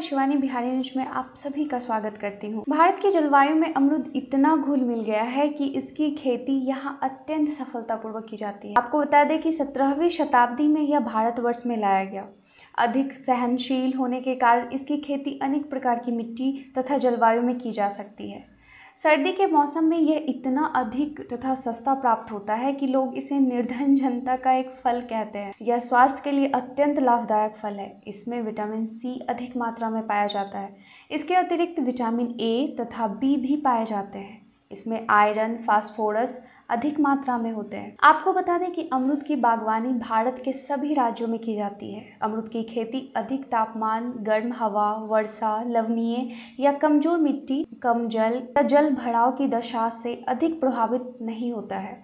मैं शिवानी बिहारी न्यूज में आप सभी का स्वागत करती हूँ भारत की जलवायु में अमरुद इतना घुल मिल गया है कि इसकी खेती यहाँ अत्यंत सफलतापूर्वक की जाती है आपको बता दें कि सत्रहवीं शताब्दी में यह भारतवर्ष में लाया गया अधिक सहनशील होने के कारण इसकी खेती अनेक प्रकार की मिट्टी तथा जलवायु में की जा सकती है सर्दी के मौसम में यह इतना अधिक तथा सस्ता प्राप्त होता है कि लोग इसे निर्धन जनता का एक फल कहते हैं यह स्वास्थ्य के लिए अत्यंत लाभदायक फल है इसमें विटामिन सी अधिक मात्रा में पाया जाता है इसके अतिरिक्त विटामिन ए तथा बी भी पाए जाते हैं इसमें आयरन फास्फोरस अधिक मात्रा में होते हैं आपको बता दें कि अमरुद की बागवानी भारत के सभी राज्यों में की जाती है अमरुद की खेती अधिक तापमान गर्म हवा वर्षा लवणीय या कमजोर मिट्टी कम जल या जल भराव की दशा से अधिक प्रभावित नहीं होता है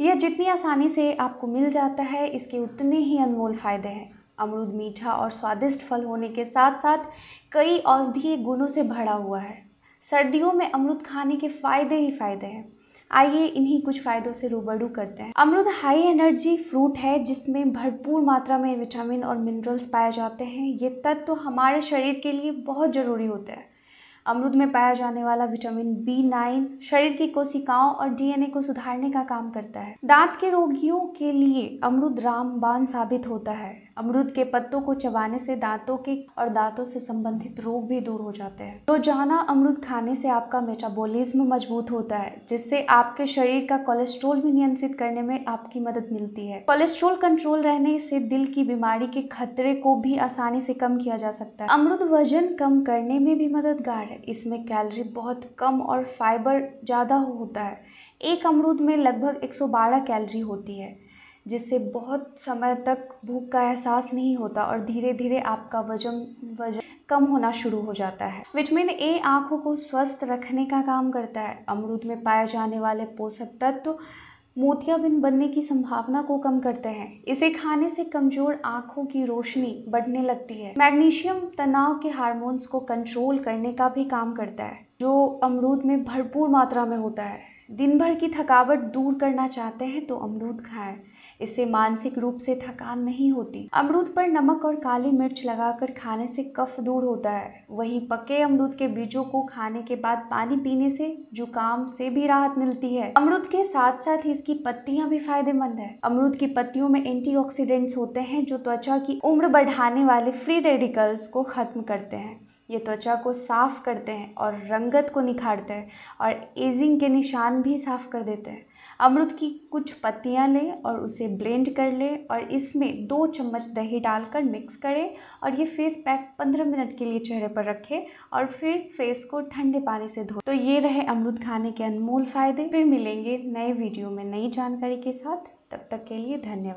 यह जितनी आसानी से आपको मिल जाता है इसके उतने ही अनमोल फ़ायदे हैं अमरूद मीठा और स्वादिष्ट फल होने के साथ साथ कई औषधीय गुणों से भरा हुआ है सर्दियों में अमरूद खाने के फ़ायदे ही फ़ायदे हैं आइए इन्हीं कुछ फ़ायदों से रूबरू करते हैं अमरूद हाई एनर्जी फ्रूट है जिसमें भरपूर मात्रा में विटामिन और मिनरल्स पाए जाते हैं ये तत्व तो हमारे शरीर के लिए बहुत ज़रूरी होते हैं अमरूद में पाया जाने वाला विटामिन बी नाइन शरीर की कोशिकाओं और डीएनए को सुधारने का काम करता है दांत के रोगियों के लिए अमरुद रामबान साबित होता है अमरूद के पत्तों को चबाने से दांतों के और दांतों से संबंधित रोग भी दूर हो जाते हैं तो जाना अमरूद खाने से आपका मेटाबॉलिज्म मजबूत होता है जिससे आपके शरीर का कोलेस्ट्रोल भी नियंत्रित करने में आपकी मदद मिलती है कोलेस्ट्रोल कंट्रोल रहने से दिल की बीमारी के खतरे को भी आसानी से कम किया जा सकता है अमरुद वजन कम करने में भी मददगार है है इसमें कैलोरी बहुत कम और फाइबर ज़्यादा होता है एक अमरूद में लगभग 112 कैलोरी होती है जिससे बहुत समय तक भूख का एहसास नहीं होता और धीरे धीरे आपका वजन वजन कम होना शुरू हो जाता है विटामिन ए आँखों को स्वस्थ रखने का काम करता है अमरूद में पाए जाने वाले पोषक तत्व तो मोतियाबिंद बनने की संभावना को कम करते हैं इसे खाने से कमजोर आंखों की रोशनी बढ़ने लगती है मैग्नीशियम तनाव के हार्मोन्स को कंट्रोल करने का भी काम करता है जो अमरूद में भरपूर मात्रा में होता है दिन भर की थकावट दूर करना चाहते हैं तो अमरूद खाएं इससे मानसिक रूप से थकान नहीं होती अमरूद पर नमक और काली मिर्च लगाकर खाने से कफ दूर होता है वहीं पके अमरूद के बीजों को खाने के बाद पानी पीने से जुकाम से भी राहत मिलती है अमरूद के साथ साथ इसकी पत्तियां भी फायदेमंद है अमरूद की पत्तियों में एंटीऑक्सीडेंट्स होते हैं जो त्वचा की उम्र बढ़ाने वाले फ्री रेडिकल्स को खत्म करते हैं ये त्वचा को साफ़ करते हैं और रंगत को निखारते हैं और एज़िंग के निशान भी साफ़ कर देते हैं अमरुद की कुछ पत्तियाँ लें और उसे ब्लेंड कर लें और इसमें दो चम्मच दही डालकर मिक्स करें और ये फेस पैक पंद्रह मिनट के लिए चेहरे पर रखें और फिर फेस को ठंडे पानी से धो तो ये रहे अमरुद खाने के अनमोल फ़ायदे फिर मिलेंगे नए वीडियो में नई जानकारी के साथ तब तक के लिए धन्यवाद